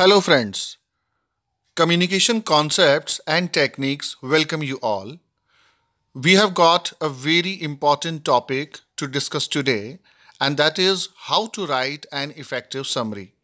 Hello, friends. Communication concepts and techniques welcome you all. We have got a very important topic to discuss today, and that is how to write an effective summary.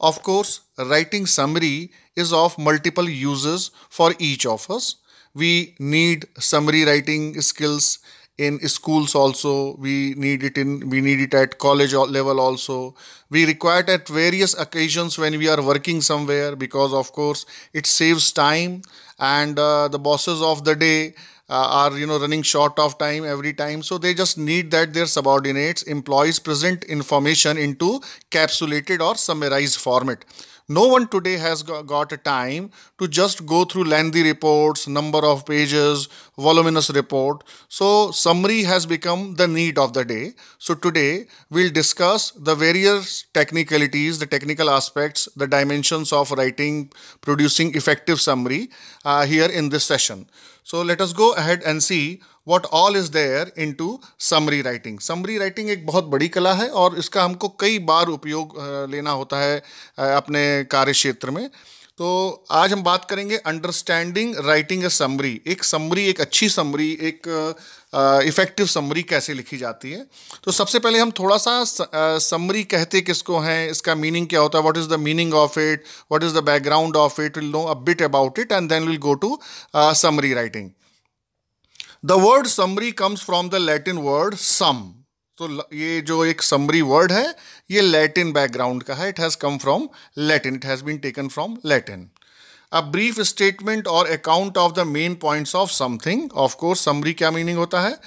Of course, writing summary is of multiple uses for each of us. We need summary writing skills in schools also we need it in we need it at college level also we require it at various occasions when we are working somewhere because of course it saves time and uh, the bosses of the day uh, are you know running short of time every time so they just need that their subordinates employees present information into capsulated or summarized format no one today has got a time to just go through lengthy reports, number of pages, voluminous report. So summary has become the need of the day. So today we'll discuss the various technicalities, the technical aspects, the dimensions of writing, producing effective summary uh, here in this session. So let us go ahead and see what all is there into summary writing summary writing एक बहुत बड़ी कला है और इसका हमको कई बार उपयोग लेना होता है अपने कार्य क्षेत्र में तो आज हम बात करेंगे अंडरस्टैंडिंग राइटिंग ए समरी एक समरी एक अच्छी समरी एक इफ़ेक्टिव समरी कैसे लिखी जाती है तो सबसे पहले हम थोड़ा सा समरी कहते किसको हैं इसका मीनिंग क्या होता है what is the meaning of it what is the background of it will know a bit about it and then will go to summary writing the word summary comes from the Latin word sum तो ये जो एक summary word है ये Latin background का है it has come from Latin it has been taken from Latin a brief statement or account of the main points of something of course summary क्या meaning होता है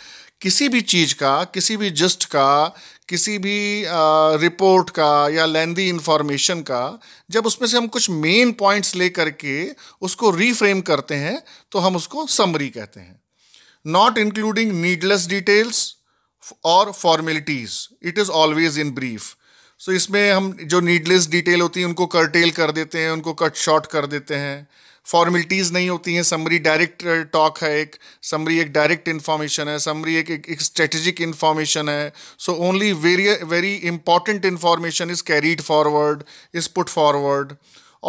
किसी भी चीज़ का किसी भी जस्ट का किसी भी रिपोर्ट का या लेंदी इंफॉर्मेशन का जब उसमें से हम कुछ मेन पॉइंट्स लेकर के उसको रीफ्रेम करते हैं तो हम उसको समरी कहते हैं not including needless details or formalities it is always in brief so इसमें हम जो नीडलेस डिटेल होती है उनको करटेल कर देते हैं उनको कट शॉर्ट कर देते हैं फॉर्मेलिटीज़ नहीं होती हैं समरी डायरेक्ट टॉक है एक समरी एक डायरेक्ट इन्फॉर्मेशन है समरी एक एक स्ट्रेटजिक इन्फॉर्मेशन है so only very very important information is carried forward is put forward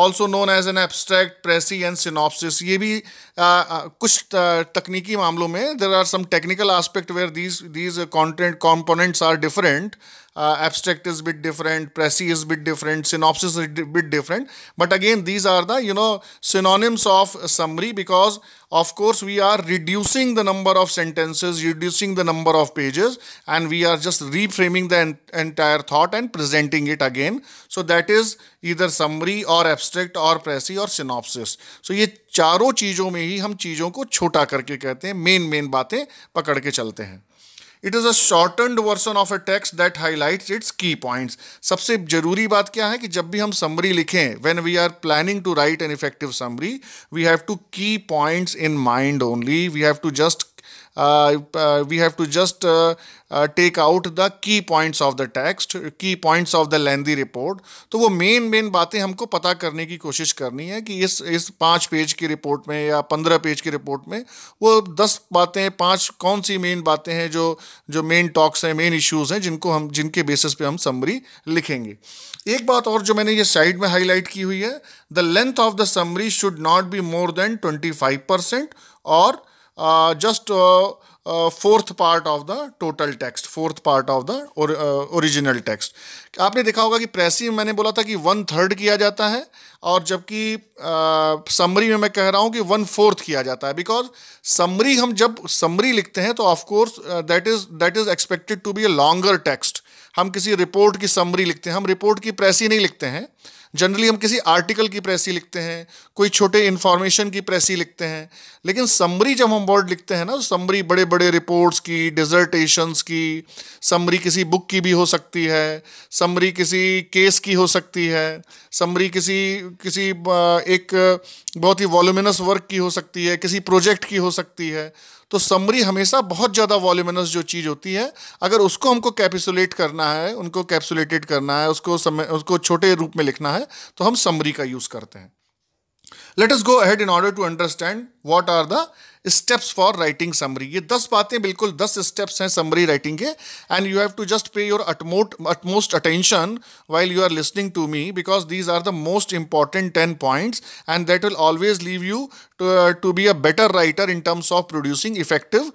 also known as an abstract precis and synopsis ये भी आ, आ, कुछ तकनीकी मामलों में there are some technical aspect where these these content components are different uh, abstract is bit different pressy is bit different synopsis is bit different but again these are the you know synonyms of summary because of course we are reducing the number of sentences reducing the number of pages and we are just reframing the en entire thought and presenting it again so that is either summary or abstract or pressy or synopsis so ye charo cheezon mein hi hum cheezon ko chhota karke kehte hain main main baatein pakad ke chalte hain it is a shortened version of a text that highlights its key points सबसे जरूरी बात क्या है कि जब भी हम summary लिखें when we are planning to write an effective summary we have to key points in mind only we have to just Uh, uh, we have to just take out the key points of the text key points of the lengthy report तो वो main main बातें हमको पता करने की कोशिश करनी है कि इस इस पाँच पेज की रिपोर्ट में या पंद्रह पेज की रिपोर्ट में वो दस बातें पाँच कौन सी मेन बातें हैं जो जो मेन टॉक्स हैं मेन इश्यूज़ हैं जिनको हम जिनके बेसिस पे हम समरी लिखेंगे एक बात और जो मैंने ये साइड में हाईलाइट की हुई है the length of the summary should not be more than twenty five percent or just fourth part of the total text fourth part of the original text आपने देखा होगा कि प्रेसी में मैंने बोला था कि वन थर्ड किया जाता है और जबकि समरी uh, में मैं कह रहा हूँ कि वन फोर्थ किया जाता है बिकॉज समरी हम जब समरी लिखते हैं तो of course that is that is expected to be a longer text हम किसी रिपोर्ट की समरी लिखते हैं हम रिपोर्ट की प्रेसी नहीं लिखते हैं uh, जनरली हम किसी आर्टिकल की प्रेसी लिखते हैं कोई छोटे इन्फॉर्मेशन की प्रेसी लिखते हैं लेकिन समरी जब हम वर्ड लिखते हैं ना समरी बड़े बड़े रिपोर्ट्स की डिजर्टेशंस की समरी किसी बुक की भी हो सकती है समरी किसी केस की हो सकती है समरी किसी किसी एक बहुत ही वॉल्यूमिनस वर्क की हो सकती है किसी प्रोजेक्ट की हो सकती है तो समरी हमेशा बहुत ज़्यादा वॉल्यूमिनस जो चीज़ होती है अगर उसको हमको कैपिसुलेट करना है उनको कैप्सुलेटेड करना है उसको समय उसको छोटे रूप में लिखना है तो हम समरी का यूज़ करते हैं let us go ahead in order to understand what are the steps for writing summary ये दस बातें बिल्कुल दस स्टेप्स हैं समरी राइटिंग के and you have to just pay your utmost utmost attention while you are listening to me because these are the most important ten points and that will always leave you to be a better writer in terms of producing effective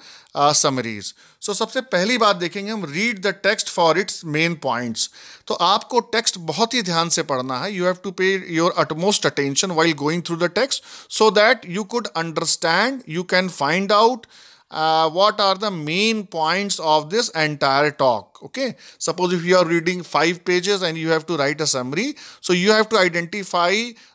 summaries सो सबसे पहली बात देखेंगे हम read the text for its main points तो आपको text बहुत ही ध्यान से पढ़ना है you have to pay your utmost attention while going through the text so that you could understand you can find out uh, what are the main points of this entire talk okay suppose if you are reading five pages and you have to write a summary so you have to identify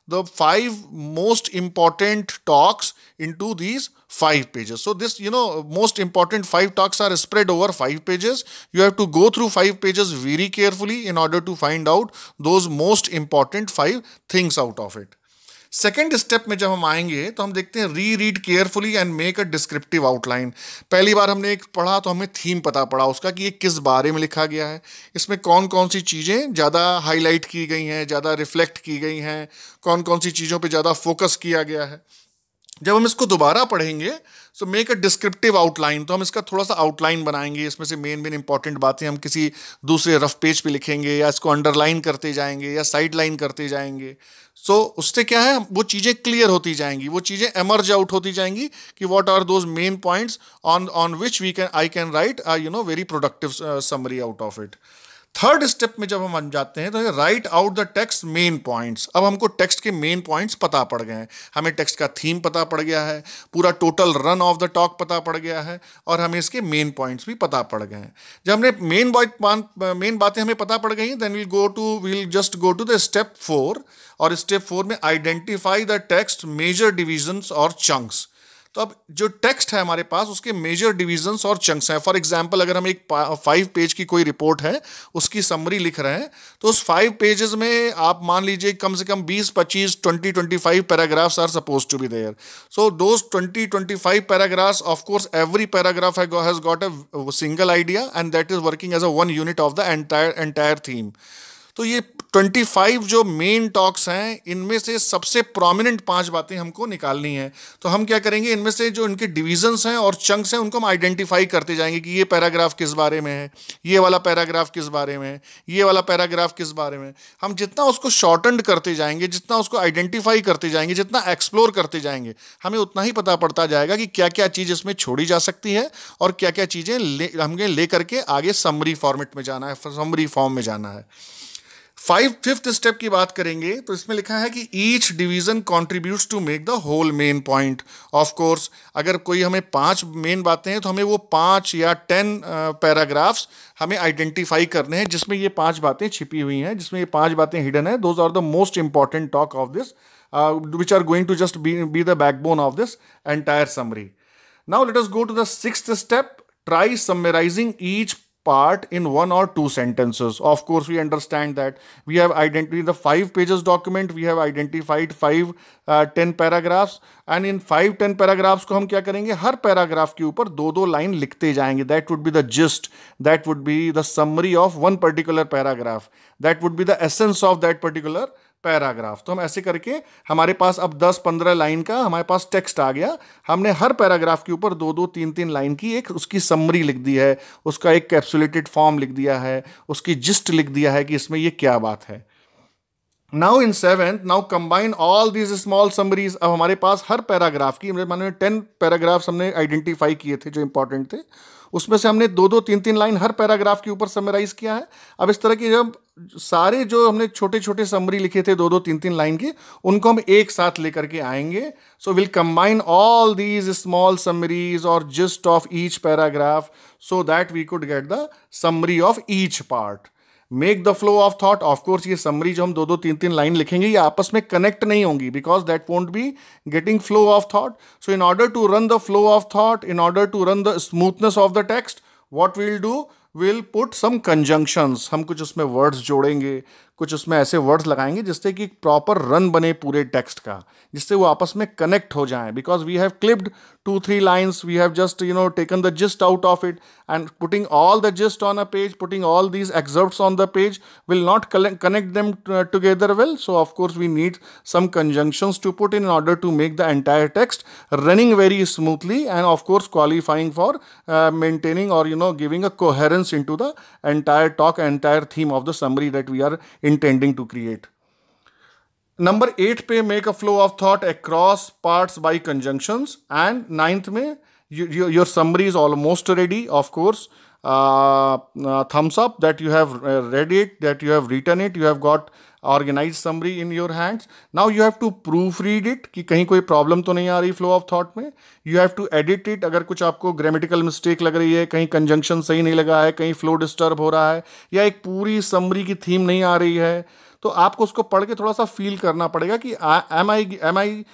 the five most important talks into these five pages so this you know most important five talks are spread over five pages you have to go through five pages very carefully in order to find out those most important five things out of it second step में जब हम आएंगे तो हम देखते हैं reread carefully and make a descriptive outline पहली बार हमने एक पढ़ा तो हमें थीम पता पड़ा उसका कि ये किस बारे में लिखा गया है इसमें कौन कौन सी चीज़ें ज़्यादा हाईलाइट की गई हैं ज़्यादा रिफ्लेक्ट की गई हैं कौन कौन सी चीज़ों पर ज़्यादा फोकस किया गया है जब हम इसको दोबारा पढ़ेंगे so make a descriptive outline तो हम इसका थोड़ा सा आउटलाइन बनाएंगे इसमें से मेन मेन इंपॉर्टेंट बातें हम किसी दूसरे रफ पेज पे लिखेंगे या इसको अंडरलाइन करते जाएंगे या साइड लाइन करते जाएंगे सो so, उससे क्या है वो चीज़ें क्लियर होती जाएंगी वो चीज़ें एमर्ज आउट होती जाएंगी कि what are those main points on on which we can I can write you know very productive summary out of it third step में जब हम बन जाते हैं तो write out the text main points अब हमको टेक्स्ट के मेन पॉइंट्स पता पड़ गए हैं हमें टेक्स्ट का थीम पता पड़ गया है पूरा total run of the talk पता पड़ गया है और हमें इसके मेन पॉइंट्स भी पता पड़ गए हैं जब हमने मेन मेन बातें हमें पता पड़ गई then will go to will just go to the step four और स्टेप फोर में identify the text major divisions और चंक्स तो अब जो टेक्स्ट है हमारे पास उसके मेजर डिविजन्स और चंक्स हैं फॉर एग्जाम्पल अगर हम एक फाइव पेज की कोई रिपोर्ट है उसकी समरी लिख रहे हैं तो उस फाइव पेजेस में आप मान लीजिए कम से कम बीस पच्चीस twenty twenty five paragraphs are suppose to be there so those twenty twenty five paragraphs of course every paragraph has got a single idea and that is working as a one unit of the entire entire theme तो ये 25 जो main talks हैं इनमें से सबसे prominent पांच बातें हमको निकालनी है तो हम क्या करेंगे इनमें से जो इनके डिविजन्स हैं और चंक्स हैं उनको हम आइडेंटिफाई करते जाएंगे कि ये पैराग्राफ किस बारे में है ये वाला पैराग्राफ किस बारे में है ये वाला पैराग्राफ किस बारे में हम जितना उसको शॉर्टेंड करते जाएंगे जितना उसको आइडेंटिफाई करते जाएंगे जितना एक्सप्लोर करते जाएंगे हमें उतना ही पता पड़ता जाएगा कि क्या क्या चीज़ इसमें छोड़ी जा सकती है और क्या क्या चीज़ें ले हमें ले करके आगे समरी फॉर्मेट में जाना है समरी फॉर्म में जाना है फाइव फिफ्थ स्टेप की बात करेंगे तो इसमें लिखा है कि each division contribute to make the whole main point of course अगर कोई हमें पांच मेन बातें हैं तो हमें वो पांच या टेन पैराग्राफ्स हमें आइडेंटिफाई करने हैं जिसमें ये पांच बातें छिपी हुई हैं जिसमें ये पांच बातें हिडन है those are the most important talk of this which are going to just be be the backbone of this entire summary now let us go to the six step try summarising each part in one or two sentences. Of course, we understand that. We have identified the five pages document, we have identified five uh, ten paragraphs and in five ten paragraphs को हम क्या करेंगे हर paragraph के ऊपर दो दो line लिखते जाएंगे that would be the gist that would be the summary of one particular paragraph that would be the essence of that particular paragraph तो हम ऐसे करके हमारे पास अब 10-15 लाइन का हमारे पास टेक्स्ट आ गया हमने हर पैराग्राफ के ऊपर दो दो तीन तीन लाइन की एक उसकी समरी लिख दी है उसका एक कैप्सुलेटेड फॉर्म लिख दिया है उसकी जिस्ट लिख दिया है कि इसमें ये क्या बात है now in seventh now combine all these small summaries अब हमारे पास हर पैराग्राफ की मेरे मानो टेन पैराग्राफ्स हमने आइडेंटिफाई किए थे जो इंपॉर्टेंट थे उसमें से हमने दो दो तीन तीन लाइन हर पैराग्राफ के ऊपर समराइज किया है अब इस तरह की जब सारे जो हमने छोटे छोटे समरी लिखे थे दो दो तीन तीन लाइन के उनको हम एक साथ लेकर के आएंगे so will combine all these small summaries or gist of each paragraph so that we could get the summary of each part make the flow of thought of course ये समरी जो हम दो दो तीन तीन लाइन लिखेंगे ये आपस में कनेक्ट नहीं होंगी because that won't be getting flow of thought so in order to run the flow of thought in order to run the smoothness of the text what we'll do will put some conjunctions हम कुछ उसमें words जोड़ेंगे कुछ उसमें ऐसे words लगाएंगे जिससे कि प्रॉपर रन बने पूरे टेक्स्ट का जिससे वो आपस में कनेक्ट हो जाएं because we have clipped two three lines we have just you know taken the gist out of it and putting all the gist on a page putting all these excerpt on the page will not connect them together well so of course we need some conjunctions to put in order to make the entire text running very smoothly and of course qualifying for maintaining or you know giving a coherence into the entire talk entire theme of the summary that we are intending to create. Number 8 pe make a flow of thought across parts by conjunctions and 9th mein your summary is almost ready of course uh, uh, thumbs up that you have uh, read it that you have written it you have got organise summary in your hands now you have to proofread it कि कहीं कोई problem तो नहीं आ रही flow of thought में you have to edit it अगर कुछ आपको ग्रामेटिकल मिस्टेक लग रही है कहीं कंजंक्शन सही नहीं लगा है कहीं फ्लो डिस्टर्ब हो रहा है या एक पूरी समरी की थीम नहीं आ रही है तो आपको उसको पढ़ के थोड़ा सा फील करना पड़ेगा कि am I am I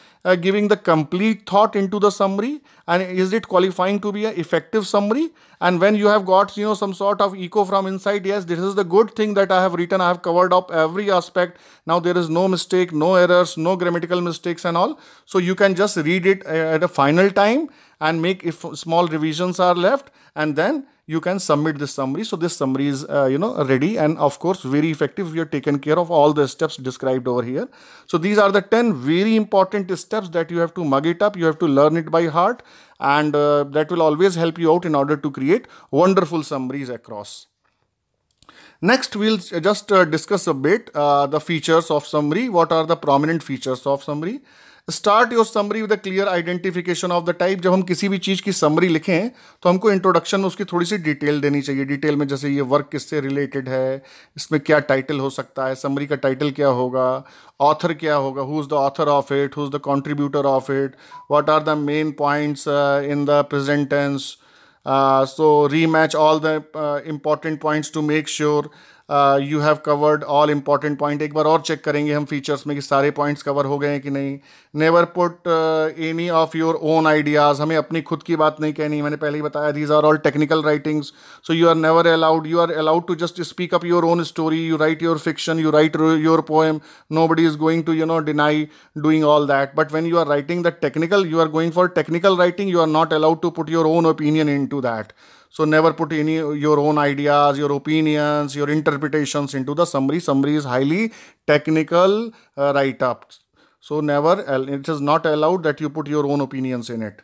giving the complete thought into the summary and is it qualifying to be a effective summary and when you have got you know some sort of echo from inside yes this is the good thing that I have written I have covered up every aspect now there is no mistake no errors no grammatical mistakes and all so you can just read it at a final time and make if small revisions are left and then you can submit this summary. So this summary is, uh, you know, ready and of course very effective. We have taken care of all the steps described over here. So these are the 10 very important steps that you have to mug it up. You have to learn it by heart and uh, that will always help you out in order to create wonderful summaries across. Next, we'll just uh, discuss a bit uh, the features of summary. What are the prominent features of summary? Start your summary with a clear identification of the type जब हम किसी भी चीज़ की summary लिखें तो हमको introduction में उसकी थोड़ी सी डिटेल देनी चाहिए डिटेल में जैसे ये वर्क किससे रिलेटेड है इसमें क्या टाइटल हो सकता है समरी का टाइटल क्या होगा ऑथर क्या होगा who is the author of it who is the contributor of it what are the main points in the presentence so rematch all the important points to make sure you have covered all important point एक बार और check करेंगे हम features में कि सारे points cover हो गए हैं कि नहीं never put any of your own ideas हमें अपनी खुद की बात नहीं कहनी मैंने पहले ही बताया these are all technical writings so you are never allowed you are allowed to just speak up your own story you write your fiction you write your poem nobody is going to you know deny doing all that but when you are writing the technical you are going for technical writing you are not allowed to put your own opinion into that So never put any your own ideas, your opinions, your interpretations into the summary. Summary is highly technical uh, write-up. So never, it is not allowed that you put your own opinions in it.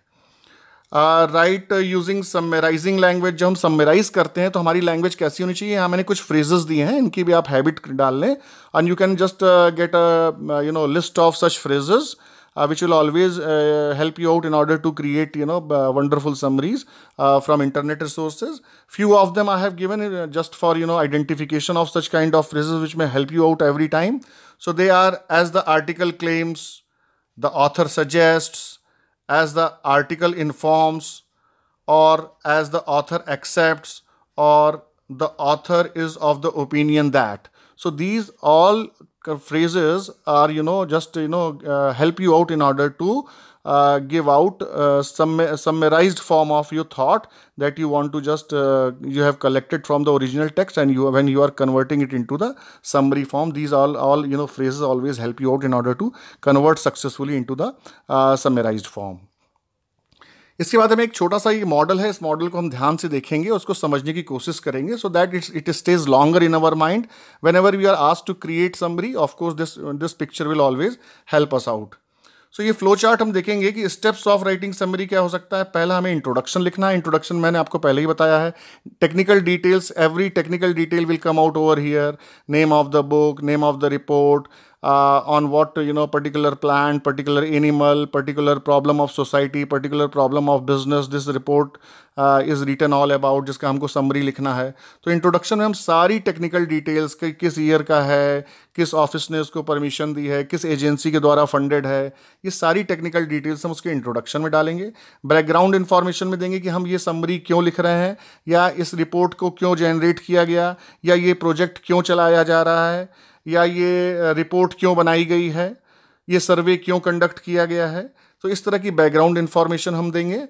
Write using summarizing language जब हम summarise करते हैं तो हमारी language कैसी होनी चाहिए यहाँ मैंने कुछ फ्रेजेस दिए हैं इनकी भी आप हैबिट डाल लें and you can just get a you know list of such phrases Uh, which will always uh, help you out in order to create you know wonderful summaries uh, from internet resources few of them i have given just for you know identification of such kind of phrases which may help you out every time so they are as the article claims the author suggests as the article informs or as the author accepts or the author is of the opinion that so these all phrases are you know just you know uh, help you out in order to uh, give out uh, some summarized form of your thought that you want to just uh, you have collected from the original text and you when you are converting it into the summary form these all all you know phrases always help you out in order to convert successfully into the uh, summarized form इसके बाद हमें एक छोटा सा ये model है इस model को हम ध्यान से देखेंगे उसको समझने की कोशिश करेंगे so that it's it stays longer in our mind whenever we are asked to create summary of course this this picture will always help us out so ये फ्लो चार्ट हम देखेंगे कि स्टेप्स ऑफ राइटिंग समरी क्या हो सकता है पहला हमें इंट्रोडक्शन लिखना है इंट्रोडक्शन मैंने आपको पहले ही बताया है technical details every technical detail will come out over here name of the book name of the report uh, on what you know particular plant particular animal particular problem of society particular problem of business this report is written all about जिसका हमको summary लिखना है तो introduction में हम सारी technical details के किस ईयर का है किस ऑफिस ने उसको परमिशन दी है किस एजेंसी के द्वारा फंडेड है ये सारी टेक्निकल डिटेल्स हम उसके इंट्रोडक्शन में डालेंगे बैकग्राउंड इन्फॉर्मेशन में देंगे कि हम ये समरी क्यों लिख रहे हैं या इस रिपोर्ट को क्यों जनरेट किया गया या ये प्रोजेक्ट क्यों चलाया जा रहा है या ये रिपोर्ट क्यों बनाई गई है ये सर्वे क्यों कंडक्ट किया गया है तो इस तरह की बैकग्राउंड इन्फॉर्मेशन हम देंगे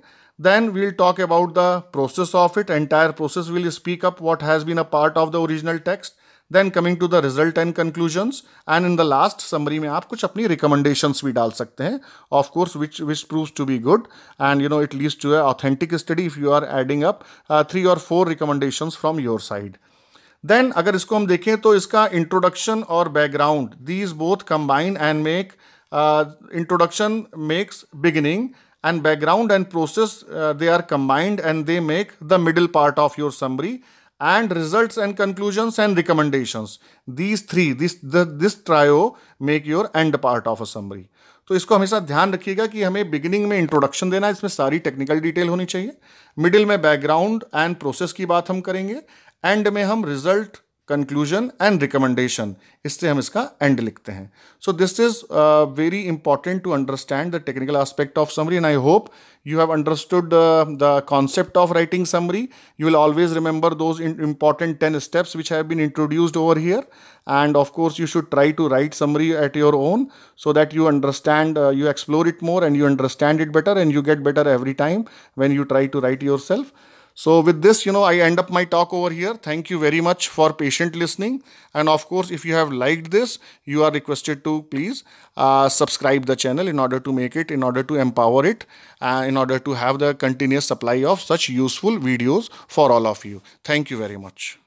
then we'll talk about the process of it entire process will speak up what has been a part of the original text then coming to the result and conclusions and in the last summary में आप कुछ अपनी recommendations भी डाल सकते हैं of course which which prove to be good and you know it leads to authentic study if you are adding up three or four recommendation from your side then अगर इसको हम देखें तो इसका इंट्रोडक्शन और background these both combine and make introduction makes beginning and background and process they are combined and they make the middle part of your summary and result and conclusion and recommendation these three this trio make your end part of a summary तो इसको हमेशा ध्यान रखिएगा कि हमें beginning में introduction देना है इसमें सारी टेक्निकल डिटेल होनी चाहिए मिडिल में बैकग्राउंड एंड प्रोसेस की बात हम करेंगे एंड में हम रिजल्ट कंक्लूजन एंड रिकमेंडेशन इससे हम इसका एंड लिखते हैं so this is very important to understand the technical aspect of summary and I hope you have understood the concept of writing summary you will always remember those important ten steps which have been introduced over here and of course you should try to write summary at your own so that you understand you explore it more and you understand it better and you get better every time when you try to write yourself So with this, you know, I end up my talk over here. Thank you very much for patient listening. And of course, if you have liked this, you are requested to please uh, subscribe the channel in order to make it, in order to empower it, uh, in order to have the continuous supply of such useful videos for all of you. Thank you very much.